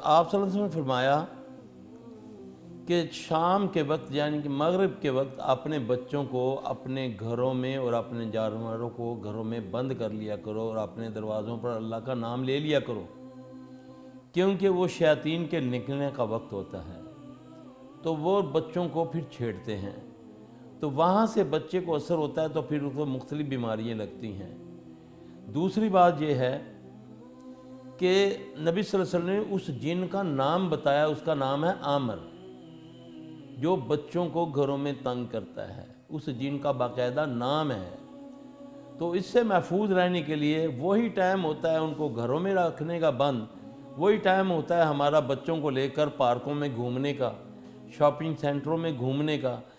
आप ने फरमाया कि शाम के वक्त यानी कि मगरब के वक्त अपने बच्चों को अपने घरों में और अपने जानवरों को घरों में बंद कर लिया करो और अपने दरवाज़ों पर अल्लाह का नाम ले लिया करो क्योंकि वो शैतिन के निकलने का वक्त होता है तो वो बच्चों को फिर छेड़ते हैं तो वहाँ से बच्चे को असर होता है तो फिर उसको मुख्तलिफ़ बीमारियाँ लगती हैं दूसरी बात यह है कि नबी वसल्लम ने उस जिन का नाम बताया उसका नाम है आमर जो बच्चों को घरों में तंग करता है उस जिन का बाकायदा नाम है तो इससे महफूज रहने के लिए वही टाइम होता है उनको घरों में रखने का बंद वही टाइम होता है हमारा बच्चों को लेकर पार्कों में घूमने का शॉपिंग सेंटरों में घूमने का